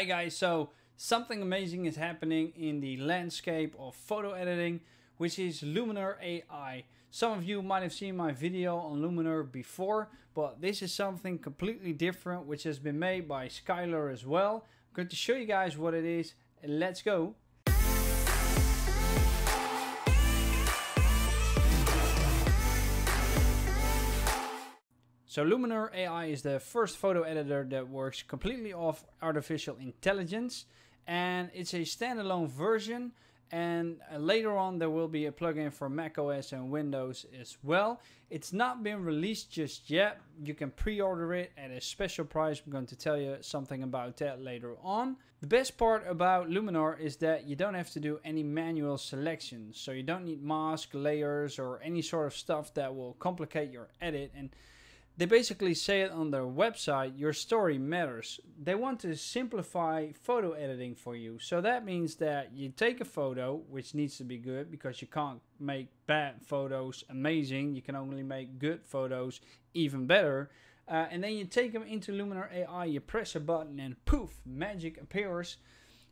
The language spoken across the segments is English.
Hi guys, so something amazing is happening in the landscape of photo editing, which is Luminar AI. Some of you might have seen my video on Luminar before, but this is something completely different, which has been made by Skylar as well. I'm going to show you guys what it is. Let's go. So Luminar AI is the first photo editor that works completely off artificial intelligence and it's a standalone version and uh, later on there will be a plugin for macOS and Windows as well. It's not been released just yet. You can pre-order it at a special price. I'm going to tell you something about that later on. The best part about Luminar is that you don't have to do any manual selections. So you don't need mask, layers or any sort of stuff that will complicate your edit and they basically say it on their website, your story matters. They want to simplify photo editing for you. So that means that you take a photo, which needs to be good because you can't make bad photos amazing. You can only make good photos even better. Uh, and then you take them into Luminar AI, you press a button and poof, magic appears.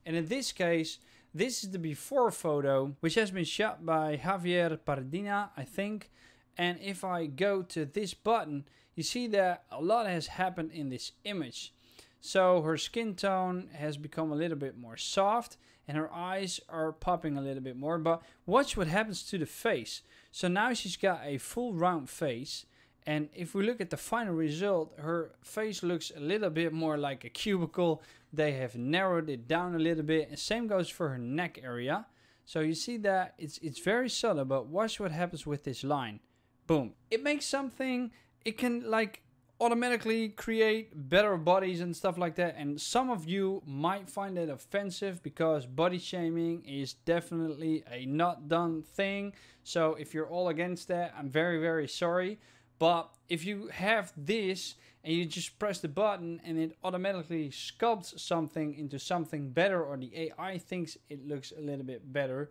And in this case, this is the before photo, which has been shot by Javier Pardina, I think. And if I go to this button, you see that a lot has happened in this image. So her skin tone has become a little bit more soft and her eyes are popping a little bit more. But watch what happens to the face. So now she's got a full round face. And if we look at the final result, her face looks a little bit more like a cubicle. They have narrowed it down a little bit. And same goes for her neck area. So you see that it's, it's very subtle, but watch what happens with this line. Boom. It makes something it can like automatically create better bodies and stuff like that. And some of you might find it offensive because body shaming is definitely a not done thing. So if you're all against that, I'm very, very sorry. But if you have this and you just press the button and it automatically sculpts something into something better or the AI thinks it looks a little bit better,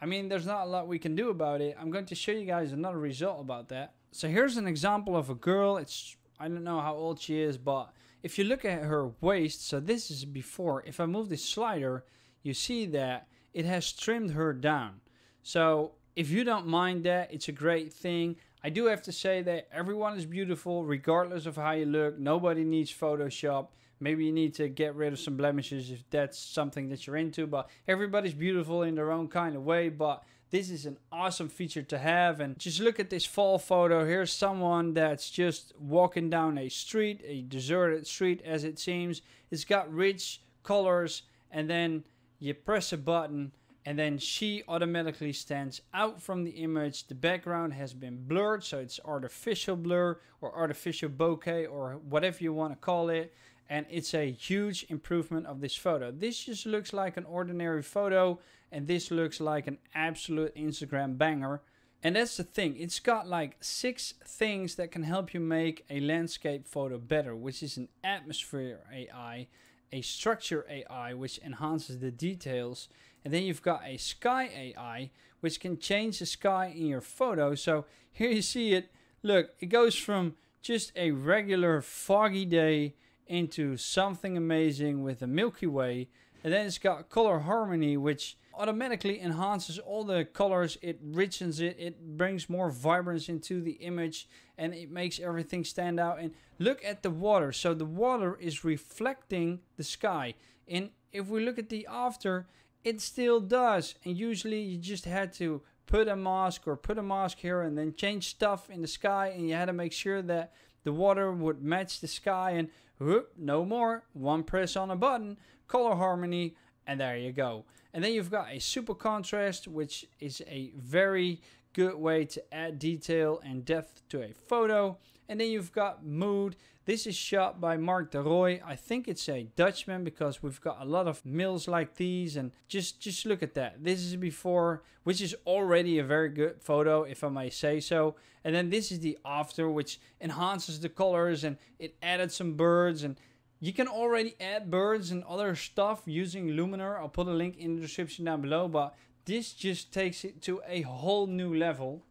I mean, there's not a lot we can do about it. I'm going to show you guys another result about that so here's an example of a girl. It's I don't know how old she is, but if you look at her waist, so this is before. If I move this slider, you see that it has trimmed her down. So if you don't mind that, it's a great thing. I do have to say that everyone is beautiful, regardless of how you look. Nobody needs Photoshop. Maybe you need to get rid of some blemishes if that's something that you're into, but everybody's beautiful in their own kind of way. But this is an awesome feature to have. And just look at this fall photo. Here's someone that's just walking down a street, a deserted street as it seems. It's got rich colors and then you press a button and then she automatically stands out from the image. The background has been blurred, so it's artificial blur or artificial bokeh or whatever you want to call it and it's a huge improvement of this photo. This just looks like an ordinary photo and this looks like an absolute Instagram banger. And that's the thing, it's got like six things that can help you make a landscape photo better, which is an atmosphere AI, a structure AI, which enhances the details, and then you've got a sky AI, which can change the sky in your photo. So here you see it. Look, it goes from just a regular foggy day into something amazing with the Milky Way. And then it's got color harmony, which automatically enhances all the colors. It richens it. It brings more vibrance into the image and it makes everything stand out. And look at the water. So the water is reflecting the sky. And if we look at the after, it still does. And usually you just had to put a mask or put a mask here and then change stuff in the sky. And you had to make sure that the water would match the sky and whoop, no more. One press on a button, color harmony, and there you go. And then you've got a super contrast, which is a very good way to add detail and depth to a photo. And then you've got mood this is shot by Mark de Roy. I think it's a Dutchman because we've got a lot of mills like these and just just look at that. This is before, which is already a very good photo if I may say so. And then this is the after which enhances the colors and it added some birds and you can already add birds and other stuff using Luminar. I'll put a link in the description down below, but this just takes it to a whole new level.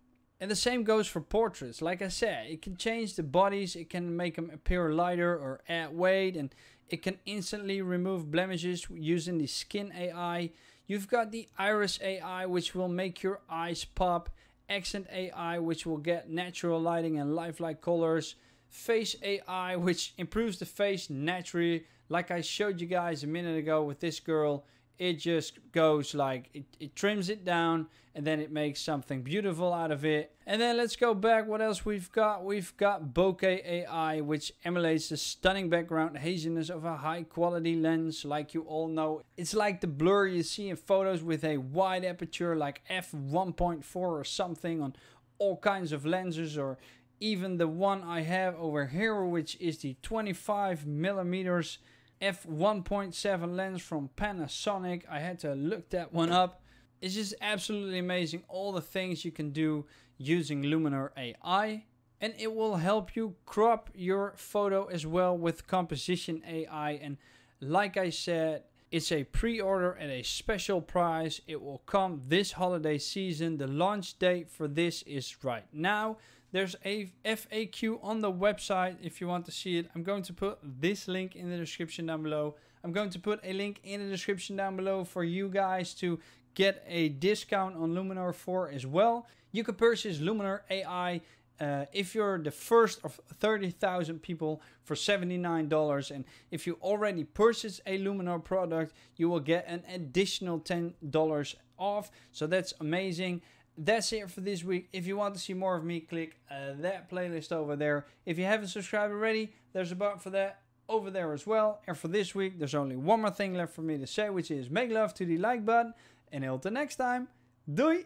And the same goes for portraits. Like I said, it can change the bodies, it can make them appear lighter or add weight, and it can instantly remove blemishes using the skin AI. You've got the iris AI, which will make your eyes pop, accent AI, which will get natural lighting and lifelike colors, face AI, which improves the face naturally, like I showed you guys a minute ago with this girl it just goes like it, it trims it down and then it makes something beautiful out of it and then let's go back what else we've got we've got bokeh ai which emulates the stunning background haziness of a high quality lens like you all know it's like the blur you see in photos with a wide aperture like f1.4 or something on all kinds of lenses or even the one i have over here which is the 25 millimeters f1.7 lens from Panasonic. I had to look that one up. It's just absolutely amazing all the things you can do using Luminar AI and it will help you crop your photo as well with composition AI and like I said it's a pre-order at a special price. It will come this holiday season. The launch date for this is right now. There's a FAQ on the website if you want to see it. I'm going to put this link in the description down below. I'm going to put a link in the description down below for you guys to get a discount on Luminar 4 as well. You can purchase Luminar AI uh, if you're the first of 30,000 people for $79 and if you already purchase a Luminar product you will get an additional $10 off so that's amazing that's it for this week. If you want to see more of me, click uh, that playlist over there. If you haven't subscribed already, there's a button for that over there as well. And for this week, there's only one more thing left for me to say, which is make love to the like button. And until next time, doei!